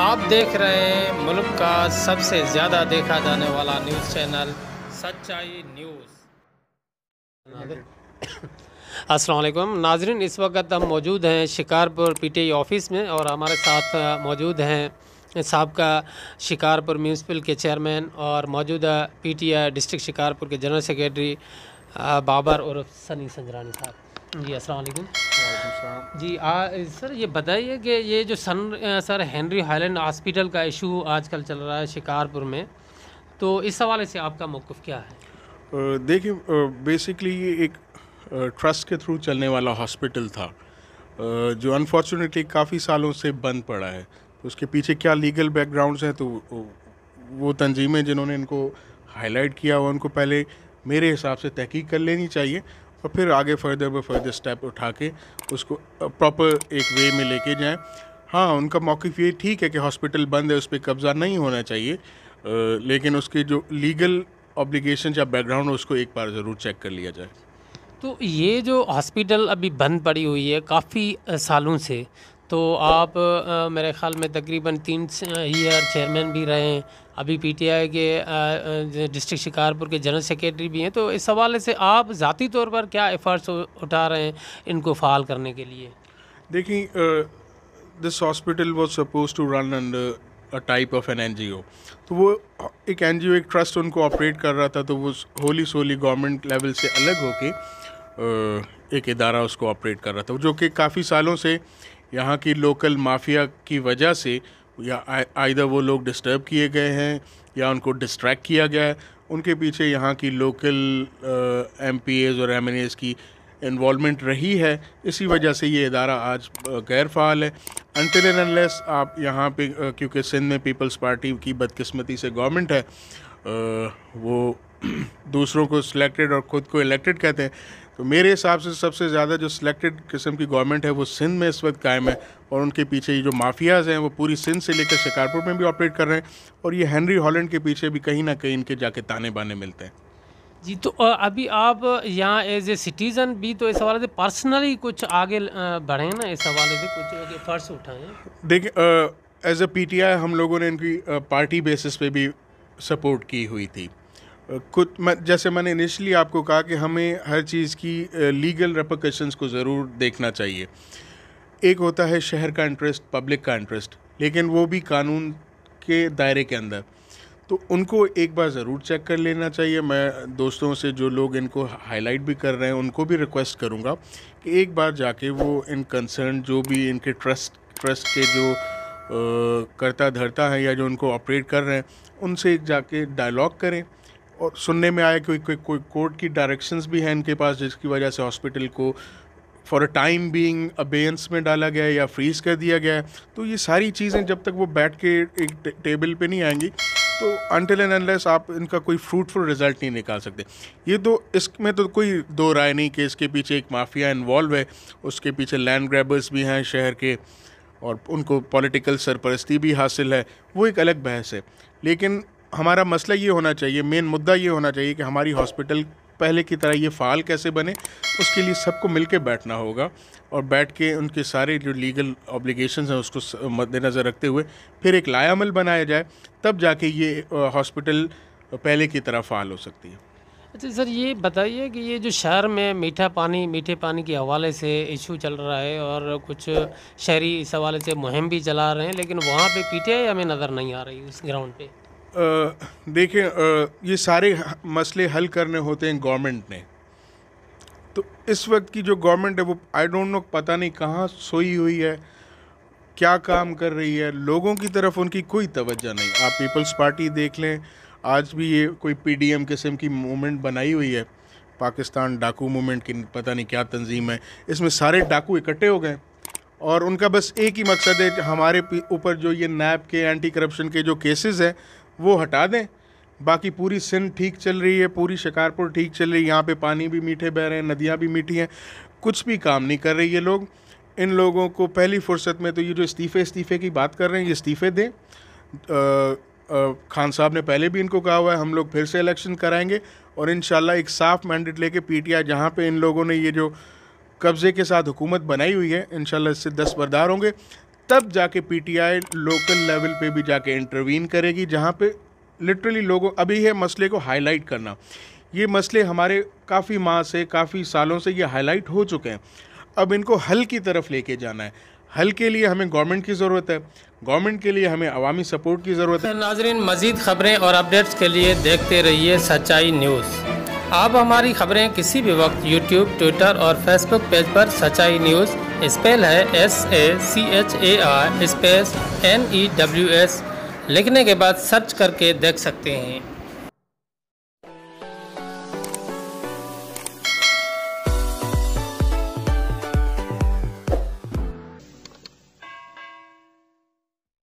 आप देख रहे हैं मुल्क का सबसे ज़्यादा देखा जाने वाला news channel Sachchai news Aslam Najran इस वक्त हम मौजूद हैं शिकारपुर पीटीआई ऑफिस में और हमारे साथ मौजूद हैं सबका शिकारपुर म्यूनसिपल के चेयरमैन और मौजूदा पीटीआई डिस्ट्रिक्ट शिकारपुर के जनरल सेक्रेटरी बाबर और सनी संजरानी साहब जी अस्सलाम वालेकुम जी आ, सर ये बताइए कि ये जो सन सर हेनरी हाइलैंड हॉस्पिटल का इशू आजकल चल रहा है शिकारपुर में तो इस हवाले से आपका मौक़ क्या है देखिए बेसिकली ये एक ट्रस्ट के थ्रू चलने वाला हॉस्पिटल था जो अनफॉर्चुनेटली काफ़ी सालों से बंद पड़ा है तो उसके पीछे क्या लीगल बैकग्राउंड्स हैं तो वो तंजीमें जिन्होंने इनको हाईलाइट किया हुआ उनको पहले मेरे हिसाब से तहकीक कर लेनी चाहिए और फिर आगे फर्दर व फर्दर स्टेप उठा के उसको प्रॉपर एक वे में लेके जाएं हाँ उनका मौकफ ये ठीक है कि हॉस्पिटल बंद है उस पर कब्ज़ा नहीं होना चाहिए लेकिन उसके जो लीगल ऑब्लिगेशन या बैकग्राउंड उसको एक बार ज़रूर चेक कर लिया जाए तो ये जो हॉस्पिटल अभी बंद पड़ी हुई है काफ़ी सालों से तो आप आ, मेरे ख़्याल में तकरीबन तीन ईयर चेयरमैन भी रहे हैं अभी पीटीआई के डिस्ट्रिक्ट शिकारपुर के जनरल सेक्रेटरी भी हैं तो इस हवाले से आप ज़ाती तौर पर क्या एफर्ट्स उठा रहे हैं इनको फ़ाल करने के लिए देखिए this hospital was suppose to run under a type of N N तो वो एक एन एक ट्रस्ट उनको ऑपरेट कर रहा था तो वो होली सोली गवर्नमेंट लेवल से अलग होके एक इदारा उसको ऑपरेट कर रहा था जो कि काफ़ी सालों से यहाँ की लोकल माफिया की वजह से या आइधर वो लोग डिस्टर्ब किए गए हैं या उनको डिस्ट्रैक्ट किया गया है उनके पीछे यहाँ की लोकल एम और एम की इन्वॉलमेंट रही है इसी वजह से ये इदारा आज गैर फाल है अनटिल एंड अनलेस आप यहाँ पे क्योंकि सिंध में पीपल्स पार्टी की बदकिस्मती से गवर्नमेंट है वो दूसरों को सिलेक्टेड और ख़ुद को इलेक्टेड कहते हैं तो मेरे हिसाब से सबसे ज़्यादा जो सिलेक्टेड किस्म की गवर्नमेंट है वो सिंध में इस वक्त कायम है और उनके पीछे ये जो माफियाज हैं वो पूरी सिंध से लेकर शिकारपुर में भी ऑपरेट कर रहे हैं और ये हेनरी हॉलैंड के पीछे भी कहीं ना कहीं इनके जाके ताने बाने मिलते हैं जी तो अभी आप यहाँ एज ए सिटीज़न भी तो इस हवाले से पर्सनली कुछ आगे बढ़े ना इस हवाले से कुछ फर्ज उठाए देखिए एज ए पी हम लोगों ने इनकी पार्टी बेसिस पे भी सपोर्ट की हुई थी कुछ मैं, जैसे मैंने इनिशली आपको कहा कि हमें हर चीज़ की लीगल रेपोकशंस को ज़रूर देखना चाहिए एक होता है शहर का इंटरेस्ट पब्लिक का इंटरेस्ट लेकिन वो भी कानून के दायरे के अंदर तो उनको एक बार ज़रूर चेक कर लेना चाहिए मैं दोस्तों से जो लोग इनको हाईलाइट भी कर रहे हैं उनको भी रिक्वेस्ट करूँगा कि एक बार जाके वो इन कंसर्न जो भी इनके ट्रस्ट ट्रस्ट के जो करता धरता है या जो उनको ऑपरेट कर रहे हैं उनसे जाके डायलॉग करें और सुनने में आया कोई कोई कोई कोर्ट की डायरेक्शंस भी हैं इनके पास जिसकी वजह से हॉस्पिटल को for a time being abeyance में डाला गया या फ्रीज कर दिया गया तो ये सारी चीज़ें जब तक वो बैठ के एक टेबल पे नहीं आएंगी तो अनटिल एंड अनलेस आप इनका कोई फ्रूटफुल रिजल्ट नहीं निकाल सकते ये तो इसमें तो कोई दो राय नहीं कि इसके पीछे एक माफिया इन्वॉल्व है उसके पीछे लैंड ग्रैबर्स भी हैं शहर के और उनको पॉलिटिकल सरपरस्ती भी हासिल है वो एक अलग बहस है लेकिन हमारा मसला ये होना चाहिए मेन मुद्दा ये होना चाहिए कि हमारी हॉस्पिटल पहले की तरह ये फ़ाल कैसे बने उसके लिए सबको मिल के बैठना होगा और बैठ के उनके सारे जो लीगल ऑब्लिगेशन हैं उसको मद्देनज़र रखते हुए फिर एक लायामल बनाया जाए तब जाके ये हॉस्पिटल पहले की तरह फ़ाल हो सकती है अच्छा सर ये बताइए कि ये जो शहर में मीठा पानी मीठे पानी के हवाले से इशू चल रहा है और कुछ शहरी इस हवाले से मुहिम भी चला रहे हैं लेकिन वहाँ पे पीटीआई हमें नज़र नहीं आ रही उस ग्राउंड पे देखें ये सारे मसले हल करने होते हैं गवर्नमेंट ने तो इस वक्त की जो गवर्नमेंट है वो आई डोंट नो पता नहीं कहाँ सोई हुई है क्या काम कर रही है लोगों की तरफ उनकी कोई तवज्जा नहीं आप पीपल्स पार्टी देख लें आज भी ये कोई पीडीएम किस्म की मूवमेंट बनाई हुई है पाकिस्तान डाकू मूवमेंट की पता नहीं क्या तंजीम है इसमें सारे डाकू इकट्ठे हो गए और उनका बस एक ही मकसद है हमारे ऊपर जो ये नैब के एंटी करप्शन के जो केसेस हैं वो हटा दें बाकी पूरी सिंध ठीक चल रही है पूरी शिकारपुर ठीक चल रही है यहाँ पे पानी भी मीठे बह रहे हैं नदियाँ भी मीठी हैं कुछ भी काम नहीं कर रही ये लोग इन लोगों को पहली फुर्सत में तो ये जो इस्तीफ़े इस्तीफ़े की बात कर रहे हैं ये इस्तीफ़े दें खान साहब ने पहले भी इनको कहा हुआ है हम लोग फिर से इलेक्शन कराएंगे और इन एक साफ मैंडेट लेके पी टी आई जहाँ पर इन लोगों ने ये जो कब्ज़े के साथ हुकूमत बनाई हुई है इन इससे दस बरदार होंगे तब जाके पीटीआई लोकल लेवल पे भी जाके इंटरवीन करेगी जहाँ पे लिटरली लोगों अभी है मसले को हाईलाइट करना ये मसले हमारे काफ़ी माह से काफ़ी सालों से ये हाईलाइट हो चुके हैं अब इनको हल की तरफ लेके जाना है हल के लिए हमें गवर्नमेंट की ज़रूरत है गवर्नमेंट के लिए हमें अवामी सपोर्ट की ज़रूरत है नाजरीन मजीद खबरें और अपडेट्स के लिए देखते रहिए सच्चाई न्यूज़ आप हमारी खबरें किसी भी वक्त यूट्यूब ट्विटर और फेसबुक पेज पर सच्चाई न्यूज़ स्पेल है S A C H A R space N E W S लिखने के बाद सर्च करके देख सकते हैं